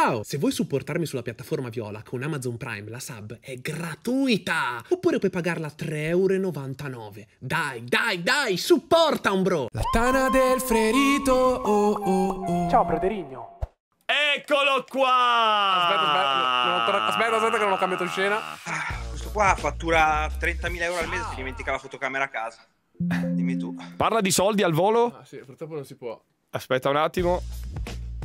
Ciao! Se vuoi supportarmi sulla piattaforma Viola con Amazon Prime, la sub è gratuita! Oppure puoi pagarla 3,99€. Dai, dai, dai, supporta un bro! La tana del ferito, oh, oh, oh. Ciao, Broderigno! Eccolo qua! Aspetta, aspetta, aspetta, aspetta che non ho cambiato scena. Ah, questo qua fattura 30.000 euro al mese e si dimentica la fotocamera a casa. Dimmi tu. Parla di soldi al volo? Ah sì, purtroppo non si può. Aspetta un attimo.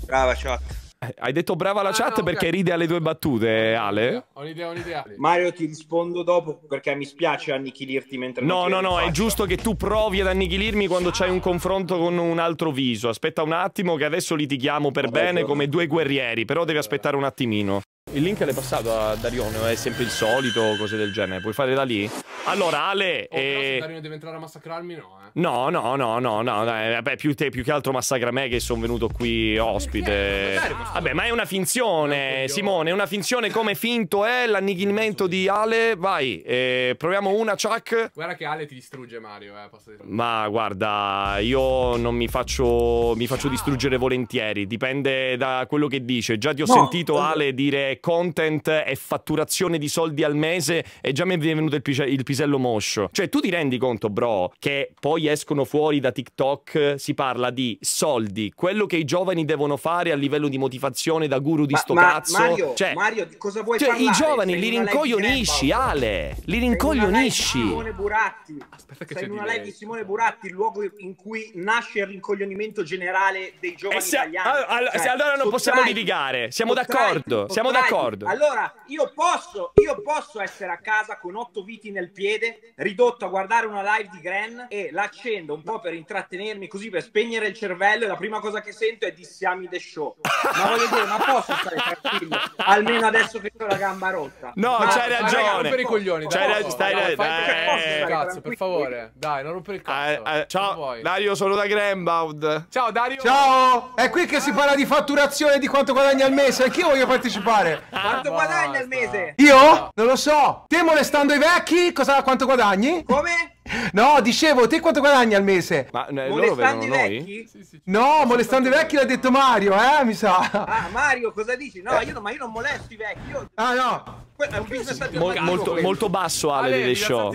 Brava, ciao. Eh, hai detto brava la ah, chat no, perché okay. ride alle due battute, Ale? Ho un'idea, ho un'idea. Mario, ti rispondo dopo perché mi spiace annichilirti mentre... No, no, no, è giusto che tu provi ad annichilirmi quando c'hai un confronto con un altro viso. Aspetta un attimo che adesso litighiamo per Vabbè, bene come due guerrieri, però devi aspettare un attimino. Il link l'hai passato a Darione, è sempre il solito, cose del genere. Puoi fare da lì? Allora, Ale. Oh, eh, e... Darione deve entrare a massacrarmi, no? Eh. No, no, no, no, no. vabbè, eh, più, te, più che altro massacra me che sono venuto qui ospite. Ah, vabbè, ma è una finzione, Simone. È una finzione come finto è eh, l'annichilimento di Ale. Vai, eh, proviamo una, Chuck. Guarda che Ale ti distrugge, Mario. Eh, ma guarda, io non mi faccio, mi faccio distruggere volentieri. Dipende da quello che dice. Già ti ho no. sentito, Ale, dire content e fatturazione di soldi al mese e già mi è venuto il, pise- il, pisello moscio. Cioè, tu ti rendi conto, bro, che poi escono fuori da TikTok, si parla di soldi, quello che i giovani devono fare a livello di motivazione da guru di ma, sto ma, cazzo. Mario, cioè, Mario, cosa vuoi cioè, parlare? I giovani li rincoglionisci, Ale, li rincoglionisci. Simone Buratti. Aspetta sei in una live di Simone Buratti, il luogo in cui nasce il rincoglionimento generale dei eh, giovani se, italiani. All- all- cioè, allora non possiamo litigare, siamo d'accordo, siamo d'accordo d'accordo. Allora, io posso, io posso essere a casa con otto viti nel piede, ridotto a guardare una live di Gran e l'accendo un po' per intrattenermi, così per spegnere il cervello. E la prima cosa che sento è di Siami the show. Ma voglio dire, ma posso stare tranquillo, almeno adesso che ho la gamba rotta. No, ma, c'hai ragione. Per i coglioni, c'hai ragione. Stai dai, dai, cazzo, per favore. Dai, non rompere il eh, cazzo. Eh, eh, ciao, Dario, sono da Grenbaud. Ciao, Dario. Ciao, è qui che si parla di fatturazione di quanto guadagni al mese. Anch'io voglio partecipare. Ah, quanto guadagni al mese? Io? Non lo so. Te molestando i vecchi, cosa, quanto guadagni? Come? No, dicevo, te quanto guadagni al mese? Ma eh, loro vedono noi? Sì, sì, no, molestando i vecchi l'ha detto Mario, eh, mi sa. Ah, Mario, cosa dici? No, eh. io, ma io non molesto i vecchi. Io... Ah, no. È un business si... Mol, molto, molto, basso Ale, Ale delle show.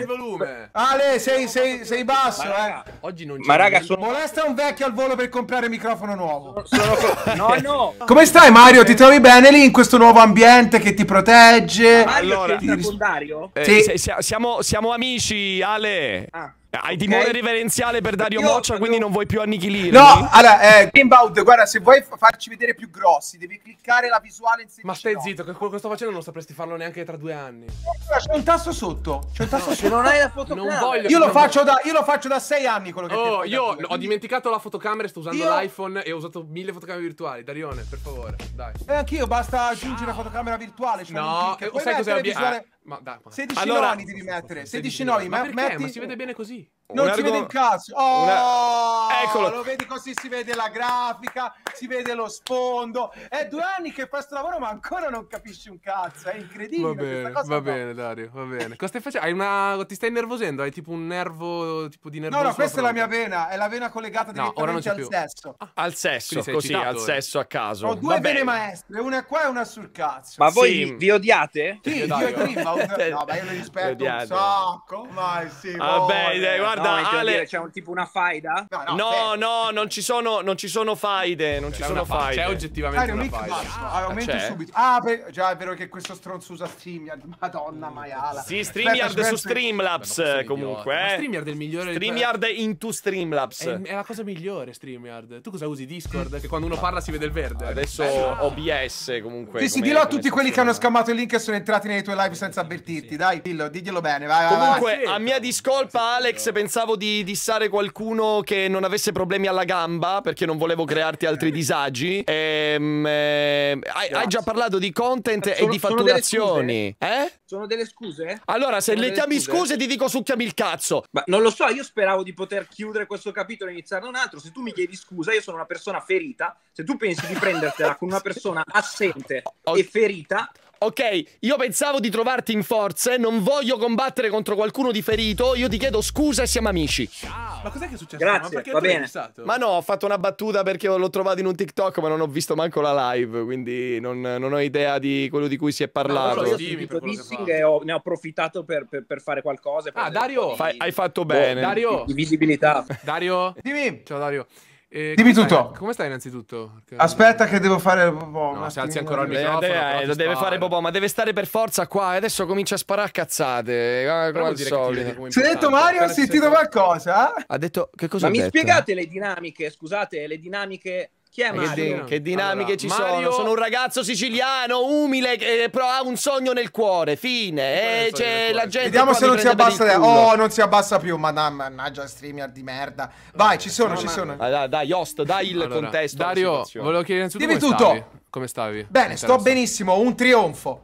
Ale, sei, sei, sei basso, ma eh. oggi non Ma raga, sono... molesta un vecchio al volo per comprare microfono nuovo. Sono... no, no. Come stai Mario? Ti trovi bene lì in questo nuovo ambiente che ti protegge? Mario allora, è secondario? Eh, sì. siamo, siamo amici, Ale. Ah, Hai okay. timore reverenziale per Dario Io Moccia, quindi non vuoi più annichilire. No, allora, eh, Gamebout, guarda, se vuoi farci vedere più grossi, devi cliccare la visuale in Ma stai no. zitto, che quello che sto facendo non sapresti farlo neanche tra due anni. C'è un tasto sotto. C'è un tasto no, sotto. Non hai la fotocamera. Voglio, io, lo faccio da, io lo faccio da sei anni quello che Oh, io ho dimenticato la fotocamera, sto usando io... l'iPhone e ho usato mille fotocamere virtuali. Darione, per favore, dai. E eh, anch'io, basta aggiungere ah. la fotocamera virtuale. Cioè no, eh, sai cos'è la visuale... Ma dai, ma... 16 allora... noni devi mettere. 16, 16 ma, ma perché? Metti... Ma si vede bene così non ci argom... vede un cazzo. Oh, una... Eccolo. Lo vedi così si vede la grafica, si vede lo sfondo. È due anni che fa questo lavoro, ma ancora non capisci un cazzo. È incredibile. Va bene, va bene, Dario, va bene. Cosa stai facendo? Hai Una... Ti stai innervosendo? Hai tipo un nervo tipo di nervosità? No, no, questa è la mia vena. È la vena collegata no, direttamente al sesso. Ah. al sesso. Al sesso, così, al eh. sesso a caso. Ho due vene maestre, una qua e una sul cazzo. Ma sì. voi vi odiate? Sì, io e Grimbaud. No, ma io li rispetto un sacco. Ma sì, Vabbè, dai, guarda Guarda, no, Ale... Dire, c'è un, tipo una faida? No, no, no, no non, ci sono, non ci sono faide. Non ci sono faide. C'è oggettivamente ah, una faida. Ah, aumento subito. Ah, per... già è vero che questo stronzo usa StreamYard. Madonna mm. maiala. Sì, StreamYard Aspetta, su StreamLabs comunque. Eh. StreamYard è il migliore. StreamYard into StreamLabs. È, è la cosa migliore StreamYard. Tu cosa usi? Discord? Che quando uno parla si vede il verde. Adesso eh, OBS comunque. Sì, sì, dillo a tutti quelli che hanno scammato il link e sono entrati nei tuoi live senza avvertirti. Dai, dillo, diglielo bene. comunque, a mia discolpa, Alex, pensavo pensavo di dissare qualcuno che non avesse problemi alla gamba perché non volevo crearti altri disagi. Ehm, eh, hai, già parlato di content sono, e di fatturazioni. Sono delle, eh? sono delle scuse? Allora, se sono le chiami scuse. scuse ti dico succhiami il cazzo. Ma non lo so, io speravo di poter chiudere questo capitolo e iniziare un altro. Se tu mi chiedi scusa, io sono una persona ferita. Se tu pensi di prendertela con una persona assente oh. e ferita, Ok, io pensavo di trovarti in forze, non voglio combattere contro qualcuno di ferito, io ti chiedo scusa e siamo amici. Ciao. Ma cos'è che è successo? Grazie, ma va bene. Ma no, ho fatto una battuta perché l'ho trovato in un TikTok, ma non ho visto manco la live, quindi non, non ho idea di quello di cui si è parlato. No, so, e ho, ne ho approfittato per, per, per fare qualcosa. Per ah, Dario! Di... Fai, hai fatto bene. Oh, Dario! Di visibilità. Dario! Dimmi! Ciao Dario. Eh, Dimmi come tutto. Stai, come stai innanzitutto? Aspetta che devo fare Bobò. No, si alzi ancora il microfono. Eh, deve fare Bobò, ma deve stare per forza qua e eh, adesso comincia a sparare a cazzate. Eh, come al solito. Se detto Mario, ha sentito qualcosa. Ha detto che cosa ma mi detto? spiegate le dinamiche, scusate, le dinamiche chi è Mario? Che, di- che dinamiche allora, ci sono? Mario... Sono un ragazzo siciliano, umile, che eh, però ha un sogno nel cuore. Fine. Eh, c'è la gente Vediamo se non si abbassa. Le... Oh, non si abbassa più. Madonna, mannaggia, streamer di merda. Vai, allora, ci sono, no, ci sono. Allora, dai, host, dai il allora, contesto. Dario, volevo chiedere innanzitutto Dimmi come tutto. Stavi? Come stavi? Bene, sto benissimo. Un trionfo.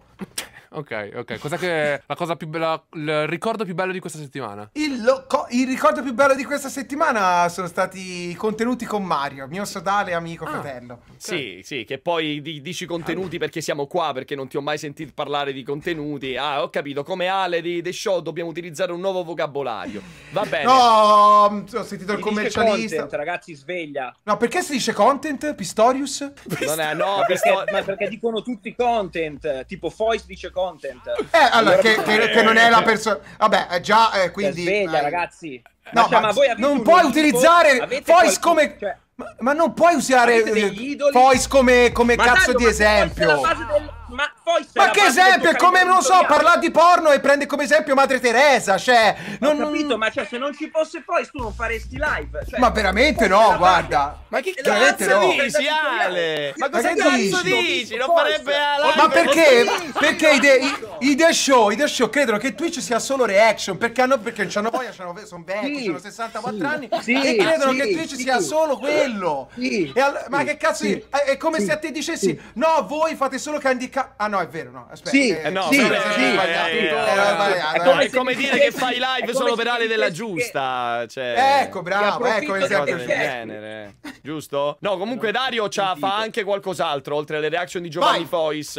Ok, ok. Cos'è che è la cosa più bella, il ricordo più bello di questa settimana? Il, il, ricordo più bello di questa settimana sono stati i contenuti con Mario, mio sodale amico ah, fratello. Okay. Sì, sì, che poi di, dici contenuti perché siamo qua, perché non ti ho mai sentito parlare di contenuti. Ah, ho capito, come Ale di The Show dobbiamo utilizzare un nuovo vocabolario. Va bene. No, mm, ho sentito si il commercialista. Content, ragazzi, sveglia. No, perché si dice content, Pistorius? Pistorius. Non è, no, Pistorius. perché, ma perché dicono tutti content, tipo Foyce dice content content. Eh, allora, che, che, che, non è la persona... Vabbè, eh, già, eh, quindi... Sveglia, eh. ragazzi. No, cioè, ma, ma non puoi gruppo? utilizzare voice qualche... come... Cioè... Ma, ma, non puoi usare eh, voice come, come cazzo tanto, di esempio. la base del ma poi Ma che esempio? È come, non so, parlare di porno e prende come esempio Madre Teresa, cioè... Non ho capito, ma cioè, se non ci fosse poi tu non faresti live. Cioè, ma veramente no, guarda. Ma che cazzo dici, Ale? Ma cosa cazzo dici? Non farebbe live. Ma perché? Perché i The, Show, i The Show credono che Twitch sia solo reaction, perché hanno, perché hanno voglia, sono vecchi, sì, sono 64 anni, e credono che Twitch sia solo quello. ma che cazzo È come se a te dicessi, no, voi fate solo Candy Ah, no, è vero, no. Aspetta. Sì, è, come, è come dire che fai live solo per Ale della Giusta. Cioè... Ecco, bravo, ecco esempio del genere. Giusto? No, comunque Dario fa anche qualcos'altro, oltre alle reaction di Giovanni Fois.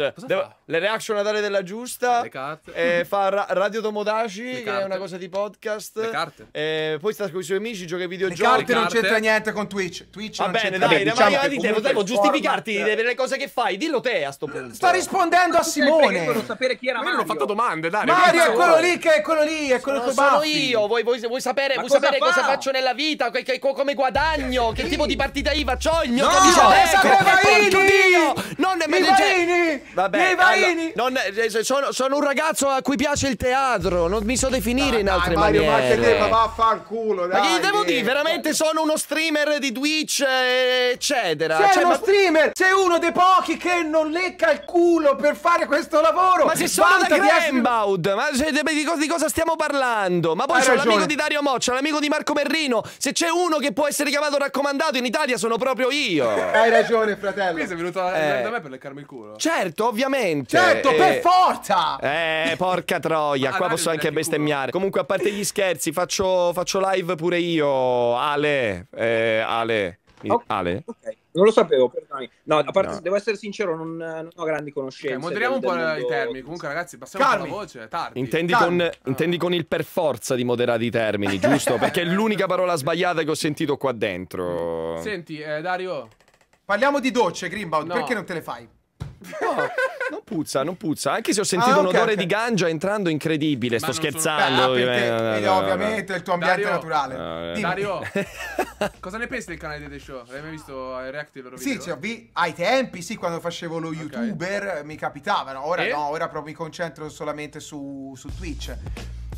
Le reaction ad Ale della Giusta. Le carte. Eh, fa Radio Tomodaci, che è una cosa di podcast. Le carte. Eh, poi sta con i suoi amici, gioca ai videogiochi. Le carte non c'entra niente con Twitch. Twitch Va bene, dai, diciamo che potevo giustificarti delle cose che fai. Dillo te a sto punto. Sto rispondendo a Simone. Io sapere chi era Mario. Io non ho fatto domande, dai. Mario è quello lì che è quello lì, è quello che Sono io, vuoi, vuoi, vuoi sapere, vuoi cosa, sapere fa? cosa faccio nella vita, che, che, come guadagno, che tipo di partita IVA c'ho, il mio no, capiccio. No, sapeva Dio! Non ne Vaini! Vabbè, Vaini! Allora, eh, sono, un ragazzo a cui piace il teatro, non mi so definire in altre Mario, maniere. Mario, ma vaffanculo, dai. Ma che gli devo dire? Veramente sono uno streamer di Twitch, eh, eccetera. Sei cioè, uno ma... streamer, sei uno dei pochi che non lecca il culo culo per fare questo lavoro. Ma se sono Vanta da Greenbaud, ma cioè, di, cosa, di, cosa, stiamo parlando? Ma poi c'è l'amico di Dario Moccia, l'amico di Marco Merrino. Se c'è uno che può essere chiamato raccomandato in Italia sono proprio io. Hai ragione, fratello. Qui sei venuto eh. da me per leccarmi il culo. Certo, ovviamente. Certo, eh. per forza. Eh, porca troia, ah, qua posso anche bestemmiare. Comunque, a parte gli scherzi, faccio, faccio live pure io, Ale. Eh, Ale. Ale? Okay. Non lo sapevo, perdonami. No, a parte, no. devo essere sincero, non, non ho grandi conoscenze. Okay, moderiamo un po' mondo... i termini. Comunque, ragazzi, passiamo Calmi. alla voce. Tardi. Intendi, Calmi. Con, ah. intendi con il per forza di moderare i termini, giusto? Perché è l'unica parola sbagliata che ho sentito qua dentro. Senti, eh, Dario. Parliamo di docce, Grimbaud, no. perché non te le fai? No, non puzza, non puzza. Anche se ho sentito ah, okay, un odore okay. di gangia entrando incredibile, Ma sto scherzando. Sono... Ah, perché, eh, eh, ovviamente è il tuo ambiente Dario, naturale. Ah, eh, Dario, cosa ne pensi del canale di The Show? L'hai mai visto ai eh, react loro sì, video? Sì, cioè, vi... ai tempi, sì, quando facevo lo youtuber okay. mi capitavano. Ora e? no, ora proprio mi concentro solamente su, su Twitch.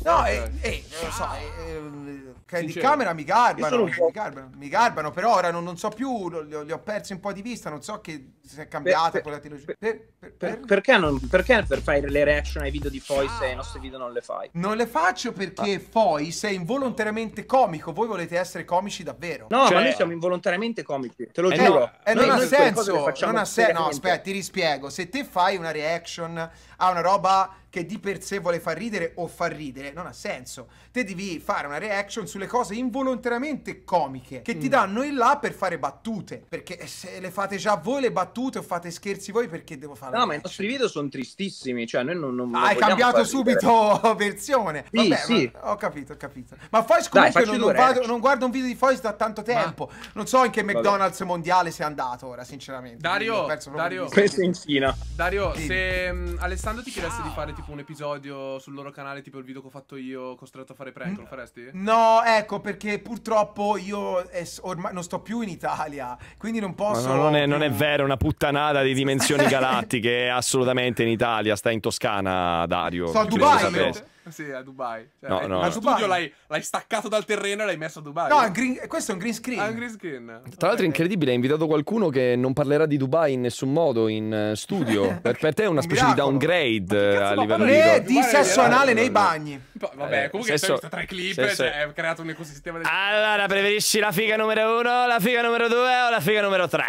No, e, e lo so, ah. di camera mi garbano, mi garbano, mi garbano, però ora non, non so più, li ho, li ho persi un po' di vista, non so che si è cambiata quella tecnologia per, per, per, perché, non, perché per fare le reaction ai video di Fois e ai ah. nostri video non le fai? Non le faccio perché ah. Fois è involontariamente comico. Voi volete essere comici davvero. No, cioè... ma noi siamo involontariamente comici, te lo eh giuro. Eh, eh, non, ha senso, non ha senso. Non ha senso. No, aspetta, ti rispiego. Se te fai una reaction a una roba che di per sé vuole far ridere o far ridere, non ha senso. Te devi fare una reaction sulle cose involontariamente comiche che mm. ti danno in là per fare battute. Perché se le fate già voi le battute o fate scherzi voi, perché devo fare? No, ma i nostri video sono tristissimi. Cioè, noi non. non ah, hai cambiato subito ridere. versione. Sì, Vabbè, sì. Ma, ho capito, ho capito. Ma Foyce comunque non, non, non, guardo un video di Foyce da tanto tempo. Ma... Non so in che McDonald's Vabbè. mondiale sia andato ora, sinceramente. Dario, Dario, penso in Cina. Dario, sì. se um, Alessandro ti chiedesse di fare tipo un episodio sul loro canale, tipo il video che ho fatto io, costretto a fare prank, mm. lo faresti? No, ecco, perché purtroppo io eh, ormai non sto più in Italia, quindi non posso... No, non, è, non, è, vero, è una puttanata di dimensioni galattiche, assolutamente in Italia, sta in Toscana, Dario. Sto a Dubai! Sì, a Dubai. Cioè, no, eh, no. Al studio l'hai, l'hai, staccato dal terreno e l'hai messo a Dubai. No, green, eh, questo è un green screen. Ah, un green screen. Tra okay. l'altro è incredibile, hai invitato qualcuno che non parlerà di Dubai in nessun modo in eh, studio. per, per, te è una specie un di downgrade a livello di... Né di sesso anale nei bagni. Vabbè, comunque sesso, visto tre clip, cioè, hai creato un ecosistema di... Allora, preferisci la figa numero uno, la figa numero due o la figa numero tre?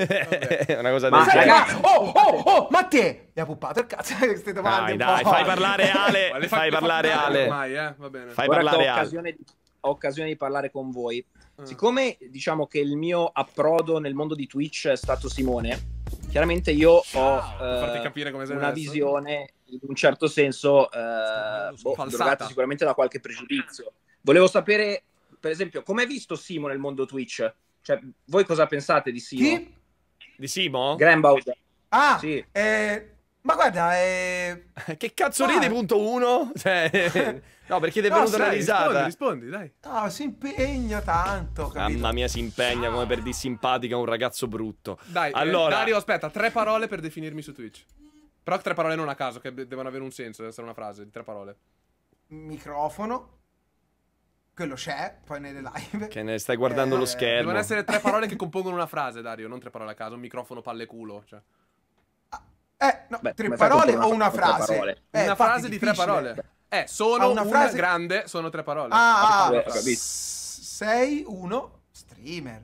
una cosa del genere. Oh, oh, oh, ma te, mi ha puppato il cazzo queste domande. Dai, dai, fai parlare Ale, fai, fai parlare Ale. Ormai, eh? Va bene. Fai Ora parlare Ale. Occasione di, ho occasione di parlare con voi. Mm. Siccome diciamo che il mio approdo nel mondo di Twitch è stato Simone, chiaramente io ho eh, una adesso. visione in un certo senso eh, boh, sicuramente da qualche pregiudizio. Volevo sapere, per esempio, come hai visto Simo nel mondo Twitch? Cioè, voi cosa pensate di Simo? Chi? Di Simo? Grambaud. Ah, sì. Eh, ma guarda, eh... che cazzo ah. ridi, punto uno? Cioè, no, perché ti è no, venuta una risata. Rispondi, rispondi, dai. No, si impegna tanto. Capito? Mamma mia, si impegna come per ah. dissimpatica un ragazzo brutto. Dai, eh, allora... Eh, Dario, aspetta, tre parole per definirmi su Twitch. Però tre parole non a caso, che devono avere un senso, deve essere una frase tre parole. Microfono. Quello c'è, poi nelle live. Che ne stai guardando eh, lo schermo. Devono essere tre parole che compongono una frase, Dario, non tre parole a caso. Un microfono palle culo, cioè. Eh, no, Beh, tre parole una, o una frase? Eh, una frase di tre parole. Eh, sono una, una frase grande, sono tre parole. Ah, ah, ah sei uno streamer.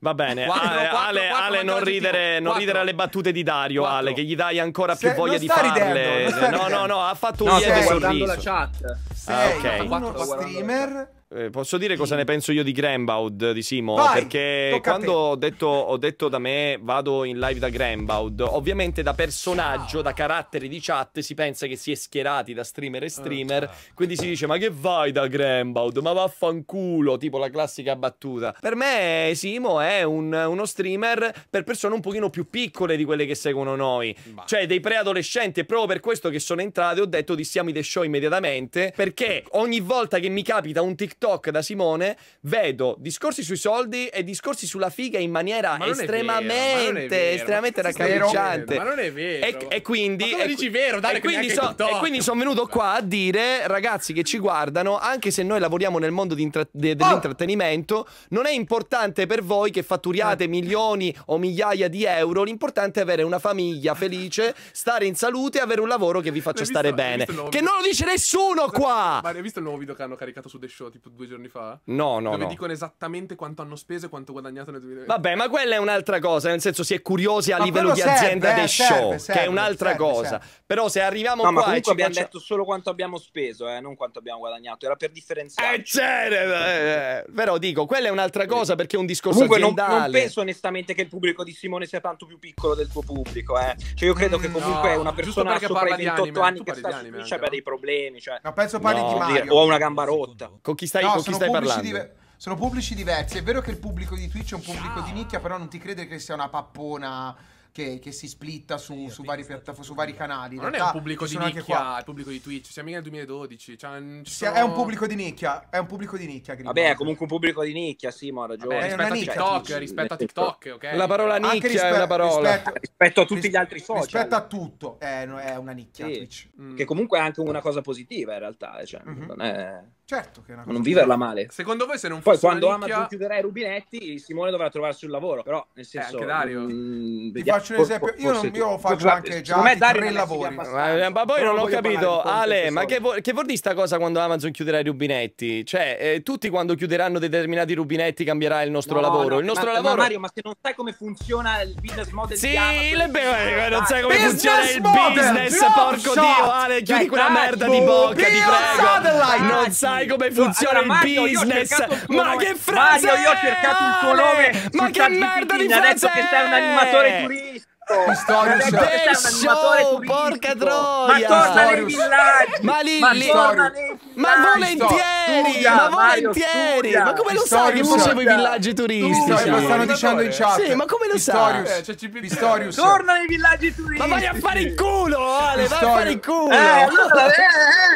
Va bene, quattro, Ale, quattro, Ale, quattro, Ale non, ridere, non ridere, alle battute di Dario, Ale, che gli dai ancora più Se, voglia di farle. Ridendo, no, no, no, ha fatto un lieve sorriso. la chat. Sei ah, okay. uno streamer eh, posso dire cosa ne penso io di Grambaud, di Simo? Vai, perché quando ho detto, ho detto, da me vado in live da Grambaud, ovviamente da personaggio, da carattere di chat, si pensa che si è schierati da streamer e eh, streamer, certo. quindi si dice ma che vai da Grambaud, ma vaffanculo, tipo la classica battuta. Per me Simo è un, uno streamer per persone un pochino più piccole di quelle che seguono noi, bah. cioè dei preadolescenti, è proprio per questo che sono entrate ho detto di siamo the show immediatamente, perché ogni volta che mi capita un TikTok TikTok da Simone vedo discorsi sui soldi e discorsi sulla figa in maniera estremamente, vero, estremamente raccapricciante. Ma non è vero. E, e quindi. Ma dici vero, dai, e quindi, so, e quindi sono venuto qua a dire, ragazzi che ci guardano, anche se noi lavoriamo nel mondo de, oh! dell'intrattenimento, oh. non è importante per voi che fatturiate eh. milioni o migliaia di euro, l'importante è avere una famiglia felice, stare in salute e avere un lavoro che vi faccia stare bene. Che non lo dice nessuno qua! Ma hai visto il nuovo video che hanno caricato su The Show? Tipo due giorni fa? No, no. Dove no. dicono esattamente quanto hanno speso e quanto guadagnato nel 2020. Vabbè, ma quella è un'altra cosa. Nel senso, si è curiosi a ma livello di serve, azienda eh, dei serve, show, serve, che è un'altra cosa. Però se arriviamo no, qua. Ma comunque abbiamo faccia... detto solo quanto abbiamo speso, eh, non quanto abbiamo guadagnato. Era per differenziare. Eh, c'è, certo, eh, eh, eh, però dico, quella è un'altra cosa perché è un discorso comunque, aziendale. Non, non penso onestamente che il pubblico di Simone sia tanto più piccolo del tuo pubblico. Eh. Cioè, io credo mm, che comunque no. una persona sopra i 28 anni che sta su Twitch abbia dei problemi. Cioè... No, penso parli di Mario. O una gamba rotta. Con chi stai, no, con chi stai parlando? Di... Sono pubblici diversi. È vero che il pubblico di Twitch è un pubblico di nicchia, però non ti crede che sia una pappona che, che si splitta su, su, vari, su vari, canali. non è un pubblico di nicchia, il pubblico di Twitch. Siamo nel 2012. Cioè, sono... È un pubblico di nicchia. È un pubblico di nicchia. Green Vabbè, è comunque un pubblico di nicchia, sì, ma ha ragione. Vabbè, rispetto, a TikTok, cioè, rispetto a TikTok, okay? La parola nicchia rispe- è una parola. Rispetto, rispetto a tutti gli altri social. Rispetto a tutto, è, è una nicchia sì. Twitch. Mm. Che comunque è anche una cosa positiva, in realtà. Eh, cioè, mm-hmm. Non è... Certo che è una cosa. Non viverla male. Secondo voi se non Poi quando nicchia... Amazon chiuderà i rubinetti, Simone dovrà trovarsi un lavoro, però nel senso eh, anche Dario. Mh, mm, Ti faccio un esempio, io, non, io faccio anche già me Dario tre lavori. Ma, ma poi non, non ho capito, Ale, ma che, vuol, che vuol dire sta cosa quando Amazon chiuderà i rubinetti? Cioè, eh, tutti quando chiuderanno determinati rubinetti cambierà il nostro no, lavoro. No, il nostro ma, lavoro... Ma Mario, ma se non sai come funziona il business model sì, di Amazon... Sì, eh, ah, non sai come funziona il business, porco Dio, Ale, chiudi quella merda di boh, bocca, ti prego. Non sai sai come funziona allora, il business. Ma che frase! Mario, io ho cercato il tuo nome. Ma che merda di frase! Adesso che sei un animatore turistico. Pistorius Bel show, porca troia! Ma torna nei villaggi! Ma lì, ma, lì, ma volentieri! Ma volentieri! ma come lo sai che facevo i villaggi turistici? Lo stanno dicendo in chat. Sì, ma come lo sai? Pistorius. Eh, torna nei villaggi turistici! Ma vai a fare il culo, Ale! Vai a fare il culo! Eh, eh,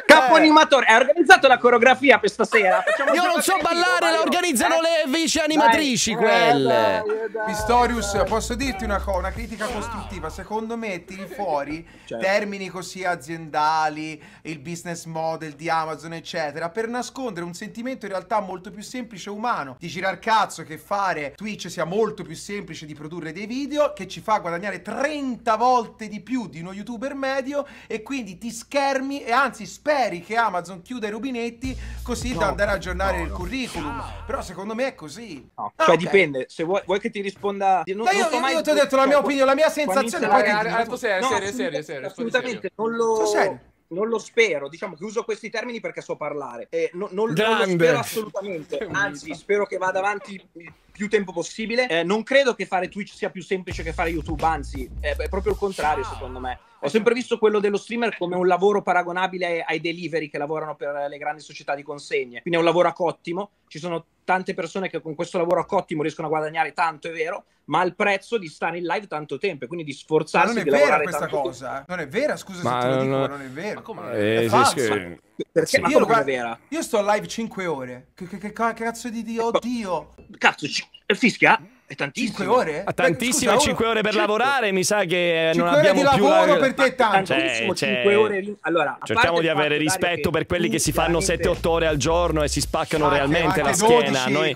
Capo animatore, hai organizzato la coreografia per stasera? Io non so ballare, la organizzano le vice animatrici quelle! Pistorius, posso dirti una cosa? Una critica costruttiva, secondo me tiri fuori certo. termini così aziendali, il business model di Amazon, eccetera, per nascondere un sentimento in realtà molto più semplice e umano, di girar cazzo che fare Twitch sia molto più semplice di produrre dei video, che ci fa guadagnare 30 volte di più di uno youtuber medio e quindi ti schermi e anzi speri che Amazon chiuda i rubinetti così no, da andare a aggiornare no, il curriculum. No. Però secondo me è così. cioè okay. dipende, se vuoi, vuoi, che ti risponda... Non, io, non so io, mai... io ti ho detto la mia opinione, la mia mia sensazione è ti dico... no, eh, serio, serio, assolutamente non lo non lo spero, diciamo che uso questi termini perché so parlare, eh, no, non, non, lo spero assolutamente, anzi spero che vada avanti più tempo possibile. Eh, non credo che fare Twitch sia più semplice che fare YouTube, anzi, è, è proprio il contrario, ah. secondo me. Ho sempre visto quello dello streamer come un lavoro paragonabile ai delivery che lavorano per le grandi società di consegne. Quindi è un lavoro a cottimo. Ci sono tante persone che con questo lavoro a cottimo riescono a guadagnare tanto, è vero, ma al prezzo di stare in live tanto tempo e quindi di sforzarsi ma non è vera questa cosa. Tempo. Eh. Non è vera, scusa ma, se te lo dico, no, non è vero. Ma come? Eh, è falso. Che... Perché? Sì, ma io, guarda, è vera? io sto live 5 ore. Che, che, che cazzo di Dio? Eh, oddio. Cazzo, 5 fischia è tantissimo. 5 ore? Tantissime 5 ore per certo. lavorare, mi sa che non abbiamo più lavoro la... per te è cioè, tanto. Tantissimo, cioè, 5 ore. Allora, cerchiamo di avere rispetto per quelli che si fanno 7-8 ore al giorno e si spaccano anche, realmente la schiena. Noi,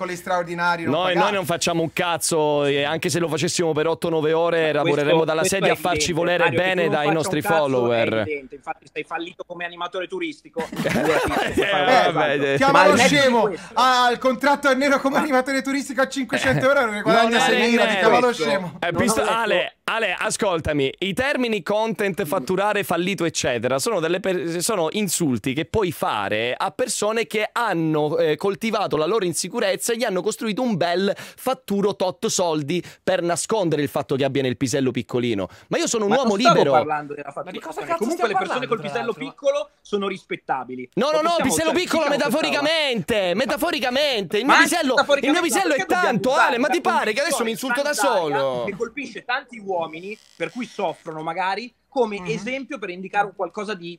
noi, noi, non facciamo un cazzo, e anche se lo facessimo per 8-9 ore, lavoreremmo dalla sedia a farci volere Mario, bene dai nostri follower. Infatti, stai fallito come animatore turistico. Eh, eh, chiamalo scemo. Ha il contratto è nero come animatore turistico a 500 euro. guadagna 6.000 di cavallo scemo. Eh, pista, Ale, Ale, ascoltami, i termini content, fatturare, fallito, eccetera, sono, sono insulti che puoi fare a persone che hanno eh, coltivato la loro insicurezza e gli hanno costruito un bel fatturo tot soldi per nascondere il fatto che abbiano il pisello piccolino. Ma io sono un Ma uomo libero. della fattura. Ma di cosa cazzo Comunque le persone col pisello piccolo sono rispettabili. No, no, no, pisello piccolo metaforicamente, metaforicamente. Il mio pisello, il mio pisello è tanto, Ale, ma ti pare che adesso mi insulto da solo? Che colpisce tanti uomini uomini, per cui soffrono magari, come mm-hmm. esempio per indicare un qualcosa di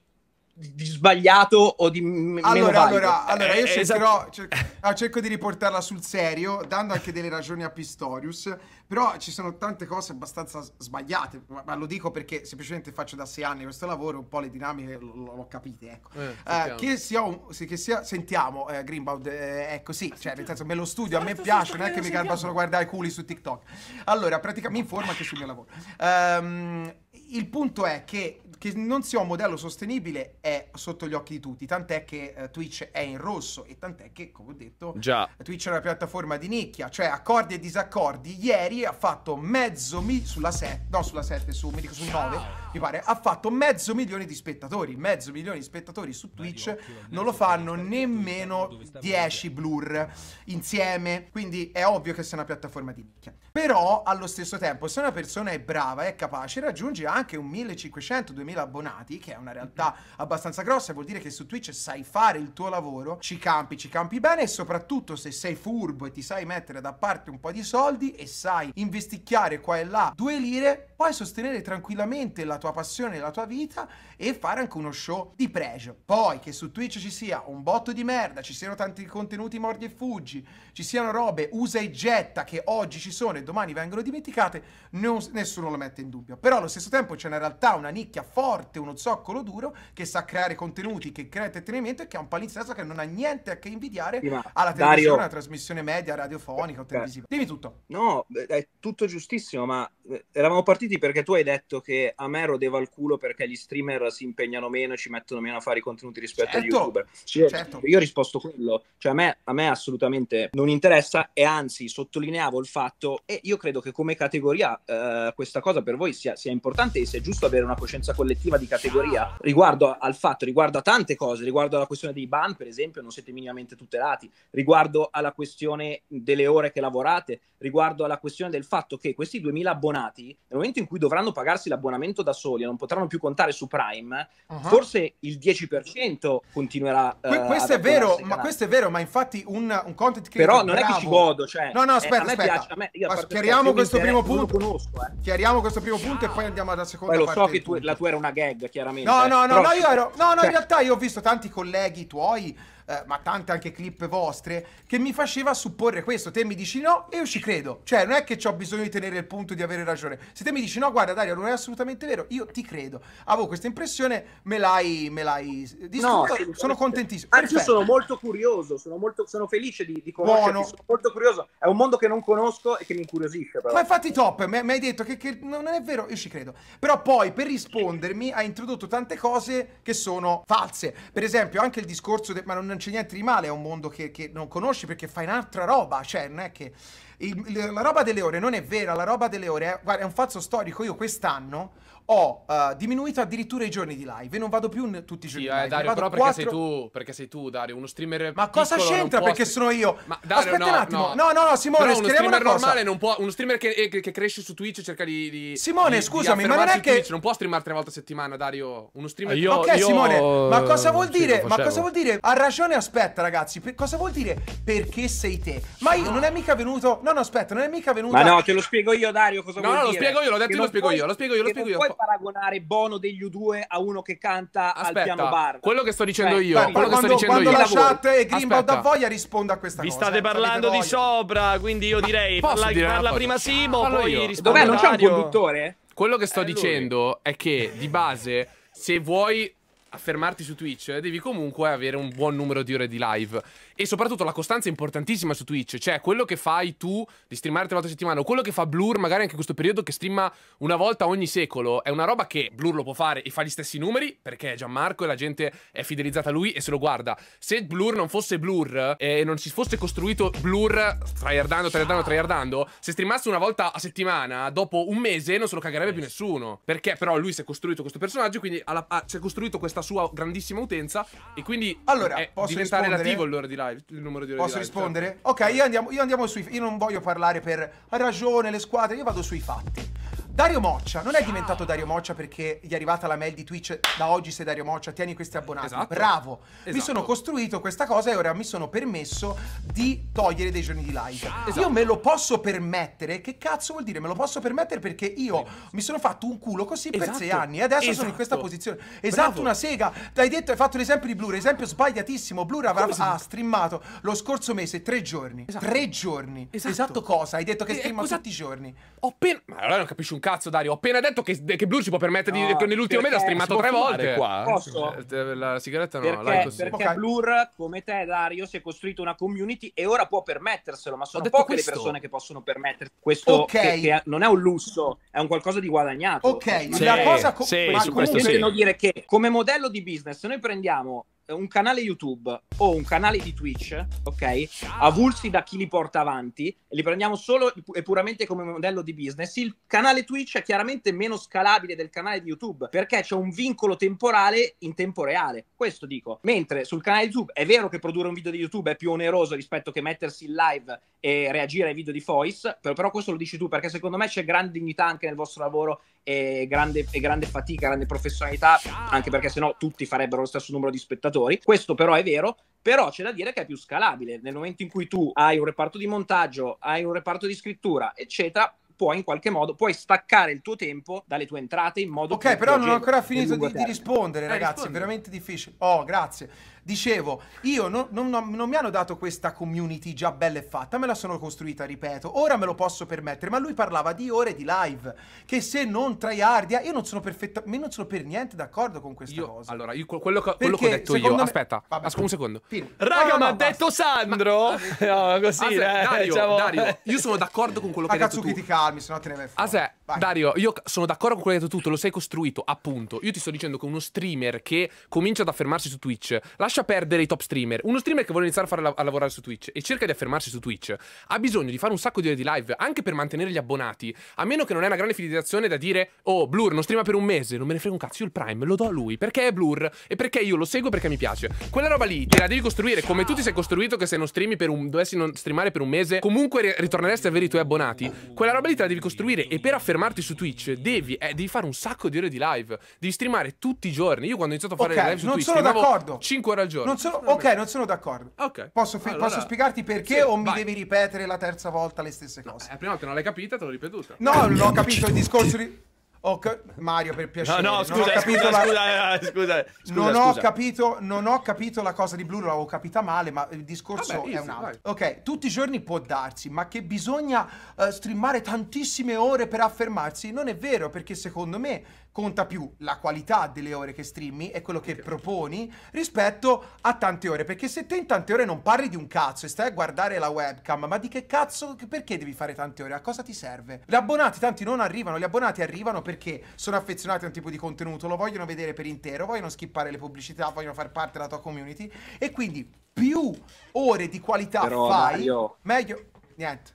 di sbagliato o di m- allora, allora, eh, allora, io eh, esatto. cercherò, esatto. cerco di riportarla sul serio, dando anche delle ragioni a Pistorius, però ci sono tante cose abbastanza sbagliate, ma, lo dico perché semplicemente faccio da sei anni questo lavoro, un po' le dinamiche l'ho capite, ecco. Eh, eh, che, sia un, che sia, sentiamo, eh, Greenbaud, eh, ecco sì, cioè nel senso me lo studio, a me piace, non è che mi garba solo guardare i culi su TikTok. Allora, praticamente, mi informa anche sul mio lavoro. Um, il punto è che, che non sia un modello sostenibile è sotto gli occhi di tutti, tant'è che uh, Twitch è in rosso e tant'è che, come ho detto, Già. Twitch è una piattaforma di nicchia, cioè accordi e disaccordi. Ieri ha fatto mezzo milione sulla 7, no sulla 7, su, mi dico su 9, mi pare, ha fatto mezzo milione di spettatori, mezzo milione di spettatori su Twitch, non lo fanno nemmeno 10 blur insieme, quindi è ovvio che sia una piattaforma di nicchia. Però allo stesso tempo, se una persona è brava e capace, raggiunge anche un 1500-2000 abbonati, che è una realtà mm-hmm. abbastanza grossa, vuol dire che su Twitch sai fare il tuo lavoro, ci campi, ci campi bene e soprattutto se sei furbo e ti sai mettere da parte un po' di soldi e sai investicchiare qua e là due lire, puoi sostenere tranquillamente la tua passione, la tua vita e fare anche uno show di pregio. Poi che su Twitch ci sia un botto di merda, ci siano tanti contenuti mordi e fuggi, ci siano robe usa e getta che oggi ci sono domani vengono dimenticate, non, nessuno lo mette in dubbio. Però allo stesso tempo c'è una realtà, una nicchia forte, uno zoccolo duro che sa creare contenuti, che crea intrattenimento e che ha un palinsesto che non ha niente a che invidiare sì, alla televisione, Dario... alla trasmissione media, radiofonica o televisiva. Dimmi tutto. No, è tutto giustissimo, ma eh, eravamo partiti perché tu hai detto che a me rodeva il culo perché gli streamer si impegnano meno, e ci mettono meno a fare i contenuti rispetto certo, agli youtuber. Cioè, certo. Io ho risposto quello, cioè a me, a me assolutamente non interessa e anzi sottolineavo il fatto e io credo che come categoria eh, questa cosa per voi sia, sia, importante e sia giusto avere una coscienza collettiva di categoria riguardo al fatto, riguardo a tante cose, riguardo alla questione dei ban, per esempio, non siete minimamente tutelati, riguardo alla questione delle ore che lavorate, riguardo alla questione del fatto che questi 2000 abbonati, nel momento in cui dovranno pagarsi l'abbonamento da soli e non potranno più contare su Prime, uh-huh. forse il 10% continuerà. Eh, que- questo è vero, ma questo è vero, ma infatti un, un content creator Però non bravo... è che ci godo, cioè... No, no, aspetta, eh, a me aspetta. Piace, a me, io, chiariamo questo primo eh, punto. Conosco, eh. Chiariamo questo primo punto e poi andiamo alla seconda Beh, lo so che tu, la tua era una gag, chiaramente. No, eh. no, no, no, ero, no, no cioè. in realtà io ho visto tanti colleghi tuoi eh, ma tante anche clip vostre, che mi faceva supporre questo. Te mi dici no e io ci credo. Cioè, non è che ho bisogno di tenere il punto di avere ragione. Se te mi dici no, guarda Dario, non è assolutamente vero, io ti credo. Avevo questa impressione, me l'hai, me l'hai distrutto, no, sono contentissimo. Anzi, sono molto curioso, sono, molto, sono felice di, di conoscerti, sono molto curioso. È un mondo che non conosco e che mi incuriosisce. Però. Ma infatti top, mi, mi hai detto che, che non è vero, io ci credo. Però poi, per rispondermi, hai introdotto tante cose che sono false. Per esempio, anche il discorso, de- ma non non c'è niente di male, è un mondo che, che non conosci perché fai un'altra roba, cioè non è che... Il, la roba delle ore non è vera, la roba delle ore è, guarda, è un falso storico, io quest'anno ho uh, diminuito addirittura i giorni di live e non vado più tutti i giorni sì, di eh, live. Eh, Dario, però perché 4... sei tu, perché sei tu, Dario, uno streamer Ma cosa c'entra perché sono io? Ma Dario, Aspetta no, un attimo. No, no, no, Simone, però uno streamer normale non può uno streamer che, eh, che, che cresce su Twitch cerca di, di Simone, di, scusami, di ma non è che Twitch. non può streamare tre volte a settimana, Dario. Uno streamer io, Ok, io... Simone, ma cosa vuol dire? Sì, ma cosa vuol dire? Ha ragione, aspetta, ragazzi, per... cosa vuol dire perché sei te? Ma io non è mica venuto No, no, aspetta, non è mica venuto Ma no, te lo spiego io, Dario, cosa no, vuol no, dire? No, lo spiego io, l'ho detto io, lo spiego io, lo spiego io, lo spiego io paragonare Bono degli U2 a uno che canta Aspetta, al piano bar. Quello che sto dicendo cioè, io, quello quando, che sto dicendo quando io. la chat e Grimbaud da voglia risponde a questa Vi cosa. Vi state cioè, parlando di sopra, quindi io direi parla, parla prima Simo, Parlo poi io. risponde Dov'è? Non c'è un conduttore? Quello che sto è dicendo è che di base se vuoi affermarti su Twitch devi comunque avere un buon numero di ore di live e soprattutto la costanza è importantissima su Twitch, cioè quello che fai tu di streamare tre volte a settimana o quello che fa Blur magari anche in questo periodo che streama una volta ogni secolo, è una roba che Blur lo può fare e fa gli stessi numeri perché è Gianmarco e la gente è fidelizzata a lui e se lo guarda. Se Blur non fosse Blur eh, e non si fosse costruito Blur tryhardando, tryhardando, tryhardando, se streamasse una volta a settimana, dopo un mese non se lo cagherebbe più nessuno. Perché però lui si è costruito questo personaggio, quindi ha, si è costruito questa sua grandissima utenza e quindi allora, è diventa rispondere? relativo il loro di là live, il numero di ore Posso di live. rispondere? Certo. Ok, io andiamo, io andiamo sui... Io non voglio parlare per... ragione le squadre, io vado sui fatti. Dario Moccia non è diventato Dario Moccia perché gli è arrivata la mail di Twitch da oggi sei Dario Moccia, tieni questi abbonati. Esatto. Bravo. Esatto. Mi sono costruito questa cosa e ora mi sono permesso di togliere dei giorni di live. Esatto. Io me lo posso permettere? Che cazzo vuol dire? Me lo posso permettere perché io mi sono fatto un culo così per esatto. sei anni e adesso sono in questa esatto. posizione. Esatto, Bravo. una sega. hai detto, hai fatto l'esempio di Blur, esempio sbagliatissimo. Blur avrà, ha streamato lo scorso mese tre giorni. Esatto. Tre giorni. Esatto. cosa? Hai detto che streama tutti i giorni. Ho appena... Ma allora non capisci un cazzo, Dario. Ho appena detto che, che Blur ci può permettere no, di. Nell'ultimo mese ha streamato tre volte. Qua. Posso? Eh, la sigaretta no. Perché, così. perché okay. Blur, come te, Dario, si è costruito una community e ora può permetterselo. Ma sono poche questo. le persone che possono permettersi questo. Okay. Che, che, non è un lusso, è un qualcosa di guadagnato. Ok, sì, la cosa co- sì, ma su comunque, sì. dire che come modello di business, se noi prendiamo un canale YouTube o un canale di Twitch, ok? Avulsi da chi li porta avanti, li prendiamo solo e puramente come modello di business. Il canale Twitch è chiaramente meno scalabile del canale di YouTube perché c'è un vincolo temporale in tempo reale. Questo dico. Mentre sul canale YouTube è vero che produrre un video di YouTube è più oneroso rispetto che mettersi in live e reagire ai video di Voice, però questo lo dici tu perché secondo me c'è grande dignità anche nel vostro lavoro e grande, e grande fatica, grande professionalità, anche perché sennò tutti farebbero lo stesso numero di spettatori. Questo però è vero, però c'è da dire che è più scalabile. Nel momento in cui tu hai un reparto di montaggio, hai un reparto di scrittura, eccetera, puoi in qualche modo puoi staccare il tuo tempo dalle tue entrate in modo ok però non ho ancora finito di, di rispondere eh, ragazzi rispondi. veramente difficile oh grazie Dicevo, io non, non, non, mi hanno dato questa community già bella e fatta, me la sono costruita, ripeto, ora me lo posso permettere, ma lui parlava di ore di live, che se non tryhardia, io non sono perfetta, non sono per niente d'accordo con questa io, cosa. Allora, io, quello, che, quello che ho detto io, me... aspetta, vabbè, ascolta un secondo. Fine. Raga, ah, ma ha no, detto Sandro! Ma... no, così, Ase, eh, Dario, diciamo... Dario, io sono d'accordo con quello ma che hai detto tu. Ma ti calmi, se no te ne vai fuori. Ah, Dario, io sono d'accordo con quello che hai detto tu, lo sei costruito, appunto. Io ti sto dicendo che uno streamer che comincia ad affermarsi su Twitch, lascia lascia perdere i top streamer. Uno streamer che vuole iniziare a, fare, a, lavorare su Twitch e cerca di affermarsi su Twitch ha bisogno di fare un sacco di ore di live anche per mantenere gli abbonati. A meno che non è una grande fidelizzazione da dire, oh, Blur non streama per un mese, non me ne frega un cazzo, io il Prime lo do a lui perché è Blur e perché io lo seguo perché mi piace. Quella roba lì te la devi costruire come tu ti sei costruito che se non streami per un, dovessi non streamare per un mese, comunque ritorneresti a avere i tuoi abbonati. Quella roba lì te la devi costruire e per affermarti su Twitch devi, eh, devi fare un sacco di ore di live, devi streamare tutti i giorni. Io quando ho iniziato a fare okay, live su non Twitch, sono d'accordo. 5 ore al giorno. Non sono, ok, non sono d'accordo. Okay. Posso, fi- allora, posso, spiegarti perché sì, o mi vai. devi ripetere la terza volta le stesse cose? No, eh, la prima volta non l'hai capita, te l'ho ripetuta. No, non ho capito tutti. il discorso di... Ca- Mario, per piacere. No, no, scusa, scusa, la... scusa, eh, scusa, scusa, non scusa. Ho capito, non ho capito la cosa di Blu, l'avevo capita male, ma il discorso Vabbè, è easy, un altro. Vai. Ok, tutti i giorni può darsi, ma che bisogna uh, streamare tantissime ore per affermarsi, non è vero, perché secondo me conta più la qualità delle ore che streami e quello che proponi rispetto a tante ore. Perché se te in tante ore non parli di un cazzo e stai a guardare la webcam, ma di che cazzo, perché devi fare tante ore? A cosa ti serve? Gli abbonati tanti non arrivano, gli abbonati arrivano perché sono affezionati a un tipo di contenuto, lo vogliono vedere per intero, vogliono skippare le pubblicità, vogliono far parte della tua community e quindi più ore di qualità Però, fai, Dario... meglio... Niente.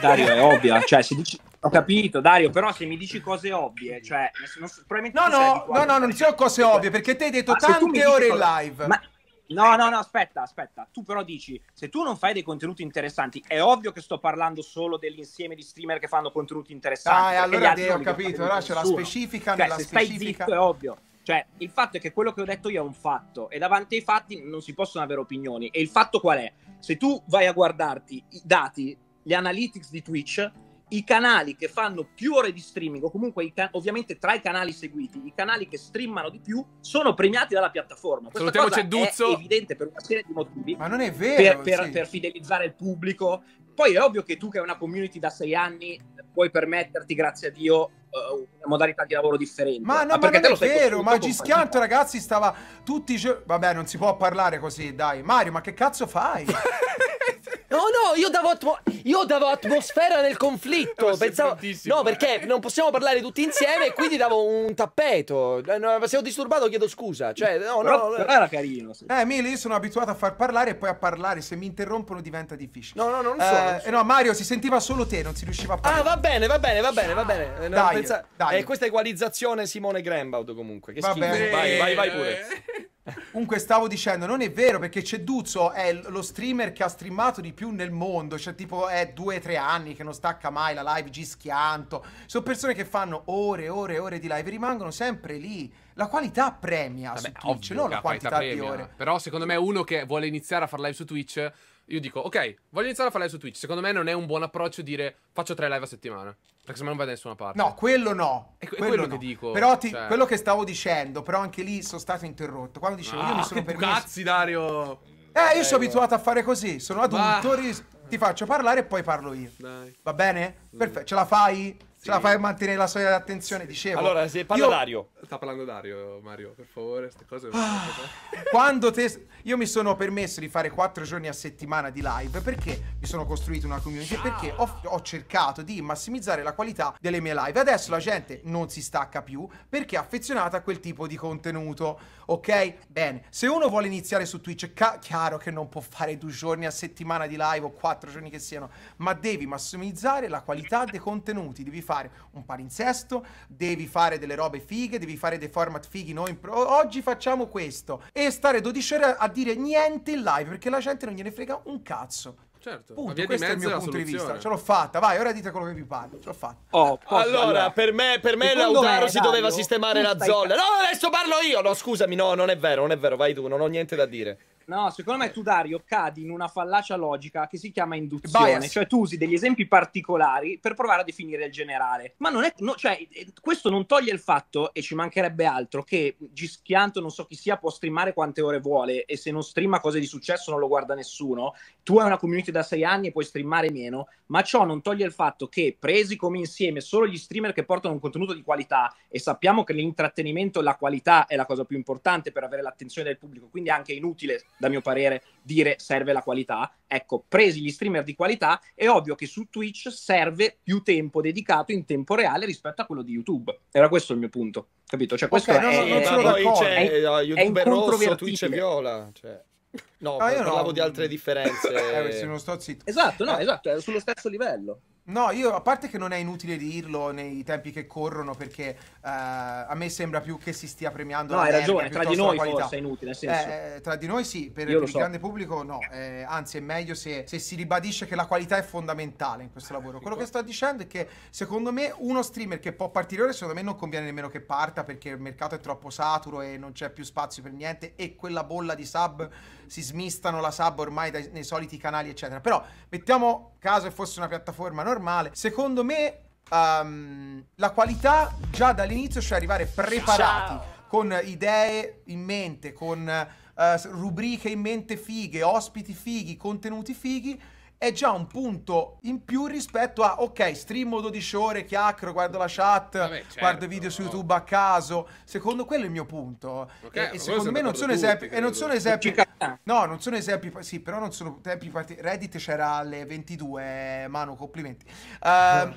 Dario, è ovvia, cioè se dici, ho capito, Dario, però se mi dici cose ovvie, cioè... Non, no, no, no, no, non sono cose ovvie, perché te hai detto ma tante ore in live. Ma... No, no, no, aspetta, aspetta. Tu però dici, se tu non fai dei contenuti interessanti, è ovvio che sto parlando solo dell'insieme di streamer che fanno contenuti interessanti. Ah, allora deo, ho capito, allora c'è la specifica cioè, nella se specifica. Stai zitto è ovvio. Cioè, il fatto è che quello che ho detto io è un fatto e davanti ai fatti non si possono avere opinioni. E il fatto qual è? Se tu vai a guardarti i dati, le analytics di Twitch, i canali che fanno più ore di streaming, o comunque can- ovviamente tra i canali seguiti, i canali che streamano di più sono premiati dalla piattaforma. Questa Salutiamo cosa Ceduzzo. è evidente per una serie di motivi. Ma non è vero. Per, per, sì. per, fidelizzare il pubblico. Poi è ovvio che tu, che hai una community da sei anni, puoi permetterti, grazie a Dio, eh, una modalità di lavoro differente. Ma no, ma, perché ma non è vero, ma Gischianto, ragazzi, stava tutti... i giorni... Vabbè, non si può parlare così, dai. Mario, ma che cazzo fai? No, no, io davo, atmo io davo atmosfera nel conflitto. Eh, pensavo... No, perché non possiamo parlare tutti insieme e quindi davo un tappeto. Eh, se ho disturbato chiedo scusa. Cioè, no, no, no. Era carino. Eh, Mili, io sono abituato a far parlare e poi a parlare. Se mi interrompono diventa difficile. No, no, non so. Eh, non so. No, Mario, si sentiva solo te, non si riusciva a parlare. Ah, va bene, va bene, va bene, va bene. Non dai, pensa... dai. Eh, questa equalizzazione Simone Grembaud comunque. Che va schifo. Bene. Vai, vai, vai pure. Eh. Comunque stavo dicendo, non è vero perché Ceduzzo è lo streamer che ha streamato di più nel mondo, cioè tipo è due o tre anni che non stacca mai la live, G schianto. Sono persone che fanno ore e ore e ore di live e rimangono sempre lì. La qualità premia Vabbè, su Twitch, non la quantità premia, di ore. Però secondo me uno che vuole iniziare a fare live su Twitch io dico, ok, voglio iniziare a fare live su Twitch. Secondo me non è un buon approccio dire faccio tre live a settimana. Perché se no non va da nessuna parte. No, quello no. È, quello, quello no. che dico. Però ti, cioè... quello che stavo dicendo, però anche lì sono stato interrotto. Quando dicevo, ah, io mi ah, sono permesso. Cazzi, Dario! Eh, io sono eh, abituato a fare così. Sono adulto, bah. ti faccio parlare e poi parlo io. Dai. Va bene? Mm. Perfetto, ce la fai? Ce la fai a mantenere la sua attenzione, dicevo. Allora, se parla io... Dario. Sta parlando Dario, Mario, per favore, queste cose... Ah, quando te... Io mi sono permesso di fare quattro giorni a settimana di live perché mi sono costruito una community, Ciao. perché ho, ho, cercato di massimizzare la qualità delle mie live. Adesso la gente non si stacca più perché è affezionata a quel tipo di contenuto, ok? Bene, se uno vuole iniziare su Twitch, ca- chiaro che non può fare due giorni a settimana di live o quattro giorni che siano, ma devi massimizzare la qualità dei contenuti, devi fare fare un palinsesto, devi fare delle robe fighe, devi fare dei format fighi. Noi oggi facciamo questo. E stare 12 ore a dire niente in live perché la gente non gliene frega un cazzo. Certo, Punto, questo è il mio punto soluzione. di vista. Ce l'ho fatta, vai, ora dite quello che vi parlo. Ce l'ho fatta. Oh, allora, allora, per me, per me Lautaro si doveva sistemare la zona. No, adesso parlo io. No, scusami, no, non è vero, non è vero, vai tu, non ho niente da dire. No, secondo me tu, Dario, cadi in una fallacia logica che si chiama induzione, Bias. cioè tu usi degli esempi particolari per provare a definire il generale. Ma non è, no, cioè, eh, questo non toglie il fatto, e ci mancherebbe altro, che Gischianto, non so chi sia, può streamare quante ore vuole e se non streama cose di successo non lo guarda nessuno. Tu hai una community da sei anni e puoi streamare meno, ma ciò non toglie il fatto che presi come insieme solo gli streamer che portano un contenuto di qualità e sappiamo che l'intrattenimento la qualità è la cosa più importante per avere l'attenzione del pubblico, quindi è anche inutile da mio parere, dire serve la qualità. Ecco, presi gli streamer di qualità, è ovvio che su Twitch serve più tempo dedicato in tempo reale rispetto a quello di YouTube. Era questo il mio punto, capito? Cioè, questo okay, è, no, no, è, no, è, no, cioè, è, YouTube è, è rosso, Twitch è viola, cioè. No, no io parlavo no. di altre differenze. eh, se non sto zitto. Esatto, no, eh. esatto, è sullo stesso livello. No, io a parte che non è inutile dirlo nei tempi che corrono perché eh, a me sembra più che si stia premiando no, la hai merda, ragione, tra di noi forse è inutile, eh, tra di noi sì, per il so. grande pubblico no, eh, anzi è meglio se, se, si ribadisce che la qualità è fondamentale in questo lavoro. Quello che sto dicendo è che secondo me uno streamer che può partire ora secondo me non conviene nemmeno che parta perché il mercato è troppo saturo e non c'è più spazio per niente e quella bolla di sub si smistano la sub ormai dai, nei soliti canali eccetera. Però mettiamo caso che fosse una piattaforma non normale. Secondo me um, la qualità già dall'inizio, cioè arrivare preparati, Ciao. con idee in mente, con uh, rubriche in mente fighe, ospiti fighi, contenuti fighi è già un punto in più rispetto a, ok, streamo 12 ore, chiacchiero, guardo la chat, Vabbè, certo, guardo video su YouTube no. a caso. Secondo quello è il mio punto. Okay, e, secondo me non sono tutti, esempi... E non sono esempi... No, non sono esempi... Sì, però non sono tempi... Reddit c'era alle 22, mano, complimenti. Uh,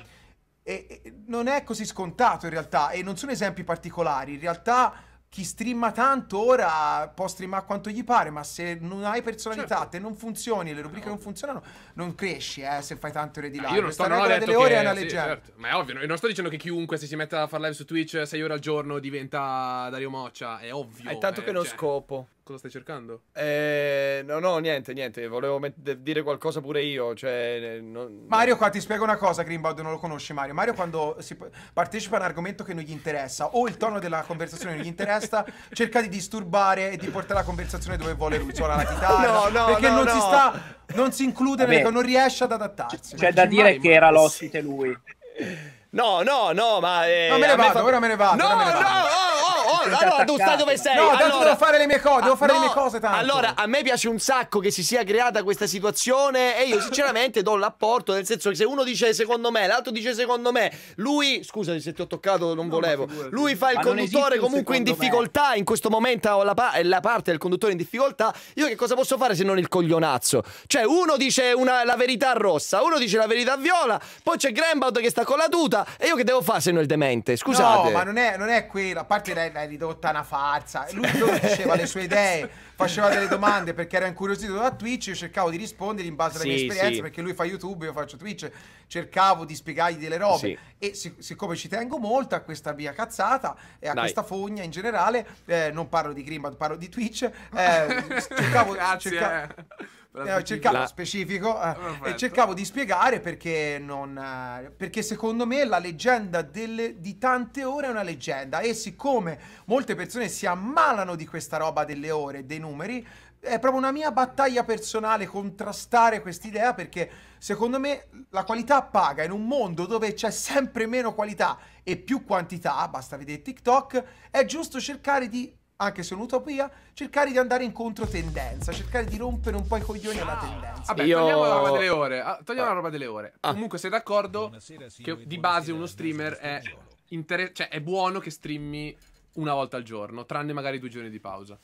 e, e non è così scontato in realtà e non sono esempi particolari. In realtà chi streama tanto ora può streamare quanto gli pare, ma se non hai personalità, certo. te non funzioni, le rubriche no. non funzionano, non cresci eh, se fai tante ore di ah, live. io non sto non ho delle che, ore è una sì, leggenda. Certo. Ma è ovvio, non sto dicendo che chiunque se si mette a fare live su Twitch 6 ore al giorno diventa Dario Moccia, è ovvio. È tanto eh, che lo cioè... scopo. Cosa stai cercando? Eh, no, no, niente, niente. Volevo dire qualcosa pure io. Cioè, non... Mario, qua ti spiego una cosa, Greenbaud, non lo conosce Mario. Mario, quando si partecipa a un argomento che non gli interessa o il tono della conversazione non gli interessa, cerca di disturbare e di portare la conversazione dove vuole lui. Suona la chitarra. No, no, perché no, non no. si sta, non si include, Vabbè, nel, non riesce ad adattarsi. C'è da dire Mario, che era l'ospite sì. lui. No, no, no, ma... Eh, no, me ne vado, fa... ora me ne vado. No, me ne vado. no, oh! allora tu stai dove sei. No, tanto allora, devo fare le mie cose, devo ah, fare no, le mie cose tanto. Allora, a me piace un sacco che si sia creata questa situazione e io sinceramente do l'apporto, nel senso che se uno dice secondo me, l'altro dice secondo me, lui, scusami se ti ho toccato, non no, volevo. Lui fa il conduttore comunque in difficoltà, me. in questo momento la, pa la, parte del conduttore in difficoltà, io che cosa posso fare se non il coglionazzo? Cioè, uno dice una, la verità rossa, uno dice la verità viola, poi c'è Grambaud che sta con la tuta e io che devo fare se non il demente? Scusate. No, ma non è, non è qui, a parte la, la ridotta una farsa. Lui diceva le sue idee, faceva delle domande perché era incuriosito da Twitch. Io cercavo di rispondere in base alle sì, mie esperienze sì. perché lui fa YouTube, io faccio Twitch. Cercavo di spiegargli delle robe. Sì. E sic- siccome ci tengo molto a questa mia cazzata e a Dai. questa fogna in generale, eh, non parlo di Green, parlo di Twitch. Eh, cercavo, Grazie. cercavo eh eh, cercavo la... specifico eh, e cercavo di spiegare perché non eh, perché secondo me la leggenda delle, di tante ore è una leggenda e siccome molte persone si ammalano di questa roba delle ore, dei numeri, è proprio una mia battaglia personale contrastare quest'idea perché secondo me la qualità paga in un mondo dove c'è sempre meno qualità e più quantità, basta vedere TikTok, è giusto cercare di anche se è un'utopia, cercare di andare in controtendenza, cercare di rompere un po' i coglioni alla tendenza. Vabbè, Io... togliamo la roba delle ore. Ah, togliamo ah. la roba delle ore. Ah. Comunque, sei d'accordo che di base uno streamer è, cioè, è buono che streami una volta al giorno, tranne magari due giorni di pausa.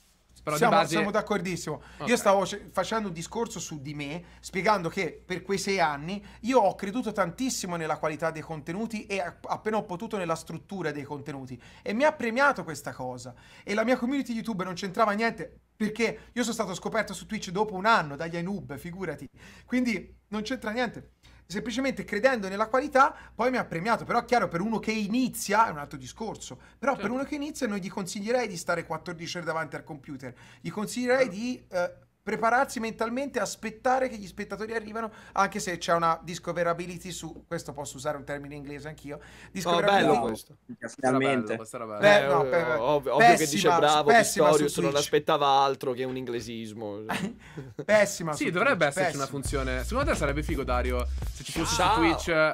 Però siamo, base... siamo d'accordissimo. Okay. Io stavo facendo un discorso su di me, spiegando che per quei sei anni io ho creduto tantissimo nella qualità dei contenuti e appena ho potuto nella struttura dei contenuti. E mi ha premiato questa cosa. E la mia community YouTube non c'entrava niente, perché io sono stato scoperto su Twitch dopo un anno dagli Ainub, figurati. Quindi non c'entra niente semplicemente credendo nella qualità, poi mi ha premiato. Però chiaro, per uno che inizia, è un altro discorso, però certo. per uno che inizia non gli consiglierei di stare 14 ore davanti al computer, gli consiglierei di... Eh, prepararsi mentalmente, aspettare che gli spettatori arrivano, anche se c'è una discoverability su, questo posso usare un termine inglese anch'io, discoverability. Oh, bello questo. Finalmente. Bello, Beh, eh, no, ovvio, ovvio pessima, che dice bravo Pistorius, non aspettava altro che un inglesismo. pessima. sì, dovrebbe esserci pessima. una funzione. Secondo te sarebbe figo Dario se ci fosse Ciao. su Twitch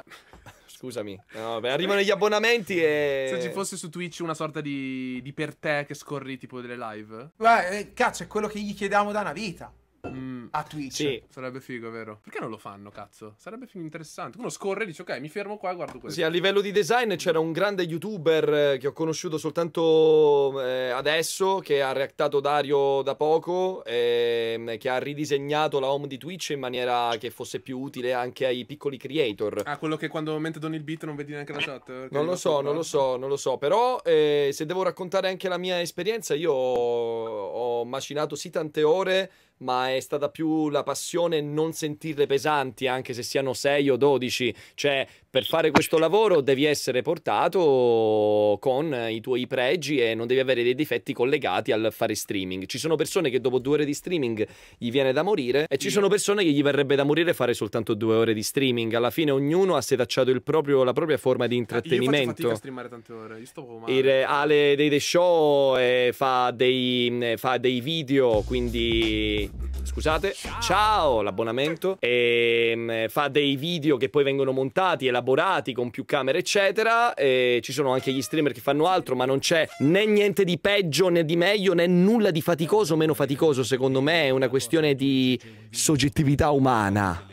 scusami. No, beh, arrivano gli abbonamenti e... Se ci fosse su Twitch una sorta di, di per te che scorri tipo delle live. Beh, eh, cazzo, è quello che gli chiediamo da una vita. Mm, a Twitch. Sì. Sarebbe figo, vero? Perché non lo fanno, cazzo? Sarebbe film interessante. Uno scorre e dice, ok, mi fermo qua e guardo questo. Sì, a livello di design c'era un grande youtuber eh, che ho conosciuto soltanto eh, adesso, che ha reactato Dario da poco, eh, che ha ridisegnato la home di Twitch in maniera che fosse più utile anche ai piccoli creator. Ah, quello che quando mentre doni il beat non vedi neanche la chat? Non lo so, non lo so, non lo so. Però eh, se devo raccontare anche la mia esperienza, io ho macinato sì tante ore ma è stata più la passione non sentirle pesanti, anche se siano 6 o 12. Cioè, per fare questo lavoro devi essere portato con i tuoi pregi e non devi avere dei difetti collegati al fare streaming. Ci sono persone che dopo due ore di streaming gli viene da morire e ci sono persone che gli verrebbe da morire fare soltanto due ore di streaming. Alla fine ognuno ha setacciato proprio, la propria forma di intrattenimento. Ah, io faccio fatica a tante ore, io sto male. Il Ale dei The Show eh, fa, dei, eh, fa dei video, quindi... Scusate, ciao, ciao l'abbonamento. E, ehm, fa dei video che poi vengono montati e la elaborati con più camere eccetera e ci sono anche gli streamer che fanno altro ma non c'è né niente di peggio né di meglio né nulla di faticoso o meno faticoso secondo me è una questione di soggettività umana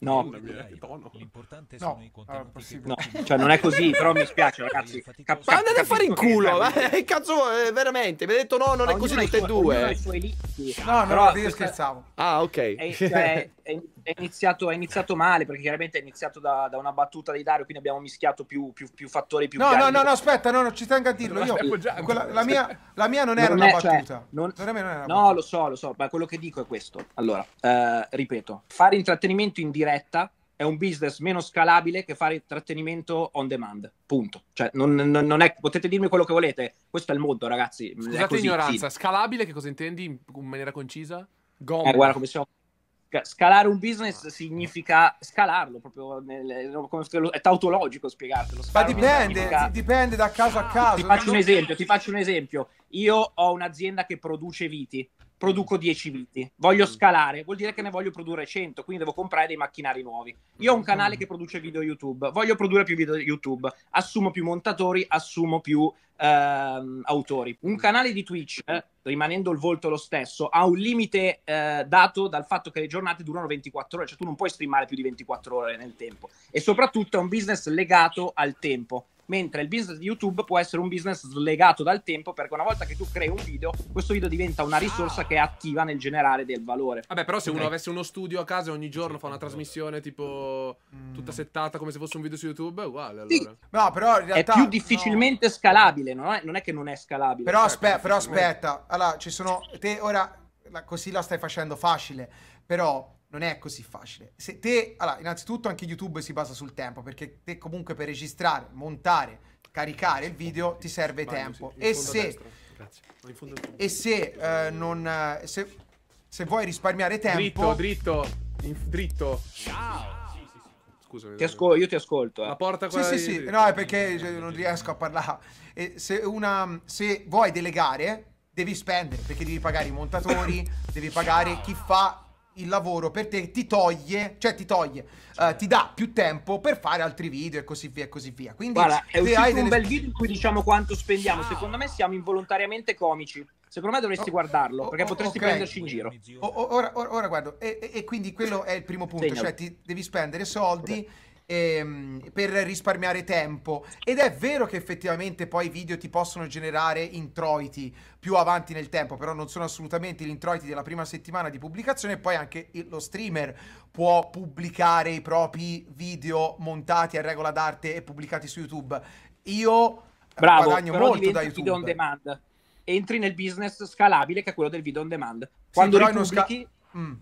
No, no, no, cioè non è così, però mi spiace ragazzi. Cap- ma andate a fare in culo, ma eh, cazzo, eh, veramente, mi hai detto no, non è così tutte e due. No, no, però, io scherzavo. Ah, ok. Eh, cioè, è, iniziato, è, iniziato, male perché chiaramente è iniziato da, da, una battuta di Dario, quindi abbiamo mischiato più, più, più fattori più No, no, no, no, aspetta, no, no, ci tengo a dirlo io. Quella, la, mia, la, mia, non era non una battuta. Cioè, non, non era no, battuta. lo so, lo so, ma quello che dico è questo. Allora, eh, ripeto, fare intrattenimento in diretta è un business meno scalabile che fare intrattenimento on demand. Punto. Cioè, non, non, non è, potete dirmi quello che volete. Questo è il mondo, ragazzi. Scusate ignoranza Sì. Scalabile, che cosa intendi in maniera concisa? Gomma. Eh, guarda come siamo scalare un business ah, significa scalarlo proprio nel, è tautologico spiegartelo ma dipende, significa... dipende da caso a caso ti faccio un esempio ti faccio un esempio io ho un'azienda che produce viti produco 10 viti, voglio mm. scalare, vuol dire che ne voglio produrre 100, quindi devo comprare dei macchinari nuovi. Io ho un canale che produce video YouTube, voglio produrre più video YouTube, assumo più montatori, assumo più ehm, autori. Un canale di Twitch, eh, rimanendo il volto lo stesso, ha un limite eh, dato dal fatto che le giornate durano 24 ore, cioè tu non puoi streamare più di 24 ore nel tempo e soprattutto è un business legato al tempo mentre il business di YouTube può essere un business slegato dal tempo perché una volta che tu crei un video, questo video diventa una risorsa ah. che è attiva nel generare del valore. Vabbè, però se uno avesse uno studio a casa e ogni giorno fa una trasmissione tipo mm. tutta settata come se fosse un video su YouTube, è uguale allora. Sì. No, però in realtà è più difficilmente no. scalabile, non è, non è, che non è scalabile. Però, cioè, aspe- però aspetta, allora ci sono te ora la, così la stai facendo facile, però non è così facile. Se te, allora, innanzitutto anche YouTube si basa sul tempo, perché te comunque per registrare, montare, caricare il video ti serve tempo. E se, e se, eh, non, eh, se, se, vuoi risparmiare tempo... Dritto, dritto, dritto. Ciao! Scusami. Ti ascol- io ti ascolto. Eh. La porta quella Sì, sì, sì. No, è perché eh, cioè, non riesco a parlare. E se, una, se vuoi delegare, devi spendere, perché devi pagare i montatori, devi pagare chi fa il lavoro per te ti toglie, cioè ti toglie, cioè. Uh, ti dà più tempo per fare altri video e così via e così via. Quindi Guarda, è uscito un delle... bel video in cui diciamo quanto spendiamo. Ciao. Secondo me siamo involontariamente comici. Secondo me dovresti oh, guardarlo, oh, perché oh, potresti okay. prenderci in giro. Oh, oh, ora, ora, ora guardo, e, e, e, quindi quello è il primo punto, Segnalo. cioè ti devi spendere soldi. Okay ehm, per risparmiare tempo. Ed è vero che effettivamente poi i video ti possono generare introiti più avanti nel tempo, però non sono assolutamente gli introiti della prima settimana di pubblicazione. Poi anche lo streamer può pubblicare i propri video montati a regola d'arte e pubblicati su YouTube. Io eh, Bravo, guadagno molto da YouTube. Video on demand. Entri nel business scalabile che è quello del video on demand. Quando sì, ripubblichi... Sca- mm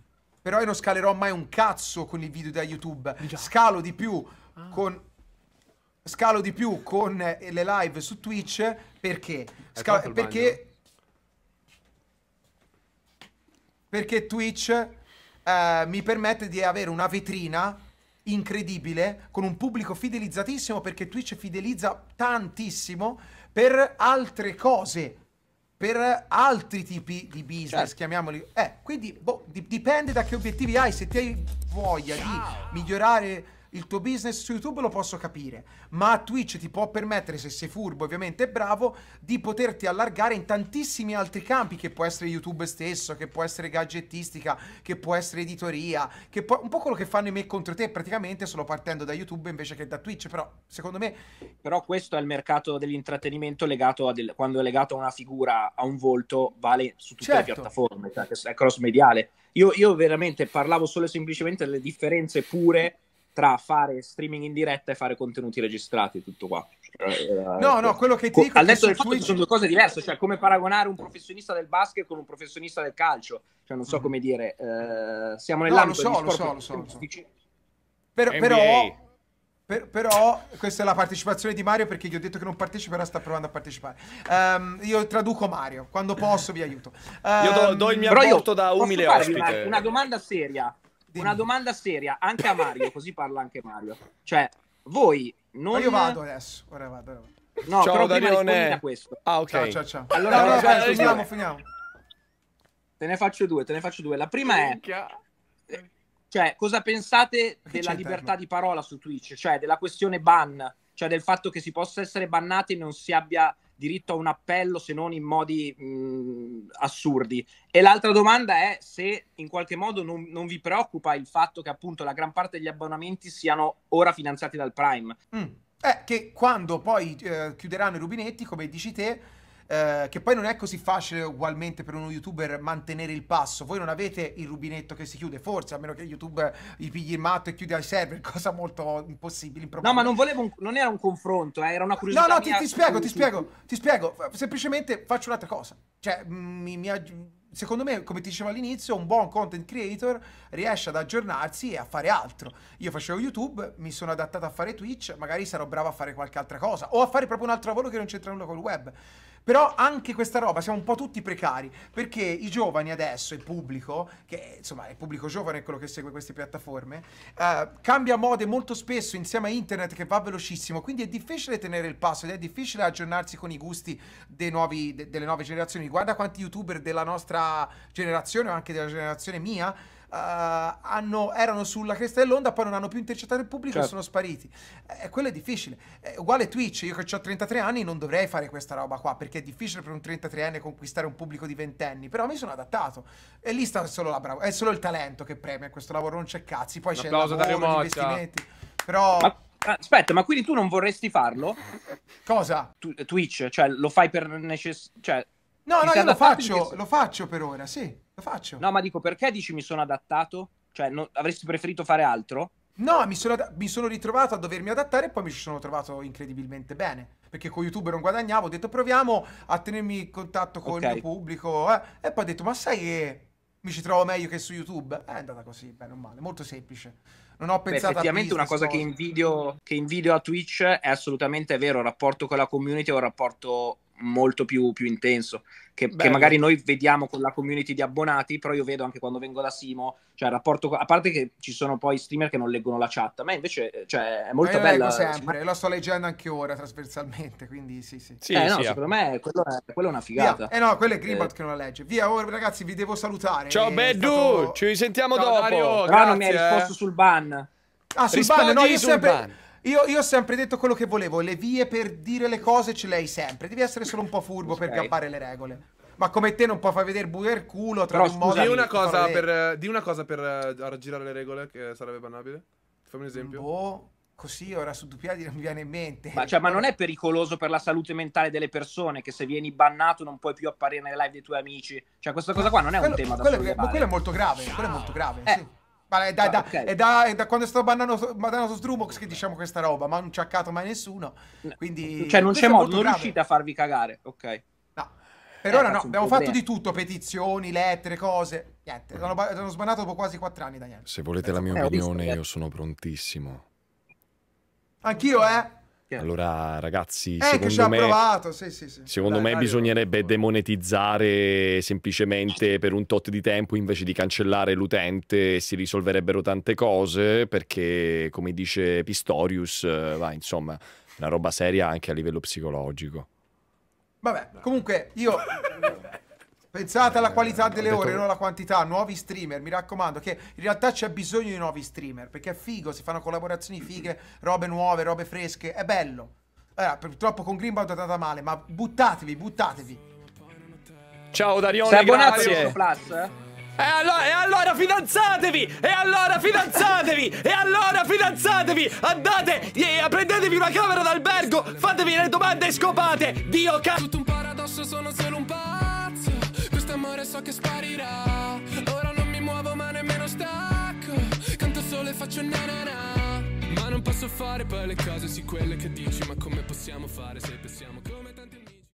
però io non scalerò mai un cazzo con i video da YouTube. Scalo di più ah. con scalo di più con eh, le live su Twitch perché Scalo, perché perché Twitch eh, mi permette di avere una vetrina incredibile con un pubblico fidelizzatissimo perché Twitch fidelizza tantissimo per altre cose per altri tipi di business, certo. chiamiamoli. Eh, quindi boh, dipende da che obiettivi hai, se ti hai voglia Ciao. di migliorare il tuo business su YouTube lo posso capire, ma Twitch ti può permettere, se sei furbo ovviamente e bravo, di poterti allargare in tantissimi altri campi, che può essere YouTube stesso, che può essere gadgettistica, che può essere editoria, che può... un po' quello che fanno i me contro te praticamente, solo partendo da YouTube invece che da Twitch, però secondo me... Però questo è il mercato dell'intrattenimento legato a del... quando è legato a una figura, a un volto, vale su tutte certo. le piattaforme, cioè è cross mediale. Io, io veramente parlavo solo e semplicemente delle differenze pure tra fare streaming in diretta e fare contenuti registrati, tutto qua. Eh, no, no, eh, quello che ti dico... Adesso del Twitch... sono due cose diverse, cioè come paragonare un professionista del basket con un professionista del calcio, cioè non so mm-hmm. come dire, eh, siamo nell'ambito no, lo so, lo so, lo so, lo so. Per, però, per, però questa è la partecipazione di Mario perché gli ho detto che non parteciperà, sta provando a partecipare. Um, io traduco Mario, quando posso vi aiuto. Um, io do, do il mio rapporto da umile ospite. Una, una domanda seria. Una domanda seria, anche a Mario, così parla anche Mario. Cioè, voi non... Ora io vado adesso, ora vado. Ora vado. No, ciao, però Darione. a questo. Ah, ok. Ciao, ciao, ciao. Allora, no, no, no, finiamo, finiamo. Te ne faccio due, te ne faccio due. La prima è... Cioè, cosa pensate della libertà di parola su Twitch? Cioè, della questione ban? Cioè, del fatto che si possa essere bannati e non si abbia diritto a un appello se non in modi mh, assurdi. E l'altra domanda è se in qualche modo non, non, vi preoccupa il fatto che appunto la gran parte degli abbonamenti siano ora finanziati dal Prime. Mm. Eh, che quando poi eh, chiuderanno i rubinetti, come dici te, eh, che poi non è così facile ugualmente per uno youtuber mantenere il passo. Voi non avete il rubinetto che si chiude, forse, a meno che YouTube vi pigli il matto e chiudi ai server, cosa molto impossibile, improbabile. No, ma non volevo, un, non era un confronto, eh, era una curiosità No, no, ti, ti spiego, ti spiego, ti spiego. Semplicemente faccio un'altra cosa. Cioè, mm, mi, mi aggi secondo me, come ti dicevo all'inizio, un buon content creator riesce ad aggiornarsi e a fare altro. Io facevo YouTube, mi sono adattato a fare Twitch, magari sarò bravo a fare qualche altra cosa o a fare proprio un altro lavoro che non c'entra nulla col web. Però anche questa roba, siamo un po' tutti precari, perché i giovani adesso, il pubblico, che insomma il pubblico giovane è quello che segue queste piattaforme, eh, cambia mode molto spesso insieme a internet che va velocissimo, quindi è difficile tenere il passo ed è difficile aggiornarsi con i gusti nuovi, de, delle nuove generazioni. Guarda quanti youtuber della nostra generazione o anche della generazione mia eh, hanno, erano sulla cresta dell'onda, poi non hanno più intercettato il pubblico certo. e sono spariti. Eh, eh, quello è difficile. È eh, uguale Twitch, io che ho 33 anni non dovrei fare questa roba qua, perché è difficile per un 33enne conquistare un pubblico di ventenni, però mi sono adattato. E lì sta solo la bravo, è solo il talento che premia questo lavoro, non c'è cazzi, poi un c'è il lavoro, gli investimenti. Però... Ma... Aspetta, ma quindi tu non vorresti farlo? Cosa? Tu, Twitch, cioè lo fai per necessità, cioè No, no, io lo faccio, lo faccio per ora, sì, lo faccio. No, ma dico, perché dici mi sono adattato? Cioè, no, avresti preferito fare altro? No, mi sono, mi sono, ritrovato a dovermi adattare e poi mi ci sono trovato incredibilmente bene. Perché con YouTube non guadagnavo, ho detto proviamo a tenermi in contatto con okay. il mio pubblico. Eh, e poi ho detto, ma sai che mi ci trovo meglio che su YouTube? Eh, è andata così, bene o male, molto semplice. Non ho pensato Beh, effettivamente a una cosa che invidio, che in a Twitch è assolutamente vero, il rapporto con la community è un rapporto molto più, più intenso, che, che, magari noi vediamo con la community di abbonati, però io vedo anche quando vengo da Simo, cioè il rapporto, a parte che ci sono poi streamer che non leggono la chat, ma invece eh, cioè, è molto eh, bello eh, sempre, lo sto leggendo anche ora trasversalmente, quindi sì sì. sì eh no, sì, secondo me quello è, quello è, una figata. Via. Eh no, quello è Greenbot eh. che non la legge. Via, ora oh, ragazzi vi devo salutare. Ciao Beddu, stato... ci sentiamo Ciao, dopo. Dario, però grazie, non mi hai risposto sul ban. Ah, sul Rispondi ban, no, io sempre... Ban io, io, ho sempre detto quello che volevo, le vie per dire le cose ce le hai sempre. Devi essere solo un po' furbo okay. per gabbare le regole. Ma come te non puoi far vedere buio il culo tra Però, un modo eh, di una cosa per di una cosa per uh, raggirare le regole che sarebbe bannabile. Fammi un esempio. Boh. Così ora su due piedi non mi viene in mente. Ma, cioè, ma, non è pericoloso per la salute mentale delle persone che se vieni bannato non puoi più apparire nelle live dei tuoi amici? Cioè, questa cosa qua non è quello, un tema da quello sollevare. ma quello è molto grave, quello è molto grave, eh. sì. Ma è ah, da, ah, da, okay. è da, è da quando sto stato bannato, su Drumox che diciamo questa roba, ma non ci ha caccato mai nessuno. Quindi, cioè, non c'è modo, non riuscite a farvi cagare, ok? No. Per eh, ora no, abbiamo fatto di tutto, petizioni, lettere, cose. Niente, l'hanno, l'hanno sbannato dopo quasi quattro anni, Daniele. Se volete la mia eh, opinione, visto, io sono prontissimo. Anch'io, eh? Allora, ragazzi, eh, secondo me, provato. Sì, sì, sì. Secondo Dai, me bisognerebbe demonetizzare semplicemente per un tot di tempo invece di cancellare l'utente, e si risolverebbero tante cose perché, come dice Pistorius, eh, va, insomma, una roba seria anche a livello psicologico. Vabbè, comunque io Pensate alla eh, qualità delle detto... ore, non alla quantità. Nuovi streamer, mi raccomando, che in realtà c'è bisogno di nuovi streamer, perché è figo, si fanno collaborazioni fighe, robe nuove, robe fresche, è bello. Allora, purtroppo con Greenbound è andata male, ma buttatevi, buttatevi. Ciao Darione, Sei grazie. Eh. E allora, e allora, fidanzatevi! E allora fidanzatevi! E allora fidanzatevi! Andate, yeah, prendetevi una camera d'albergo, fatevi le domande e scopate! Dio cazzo! Tutto un paradosso, sono solo un paradosso amore so che sparirà Ora non mi muovo ma nemmeno stacco Canto solo e faccio na na na Ma non posso fare poi le cose sì quelle che dici Ma come possiamo fare se pensiamo come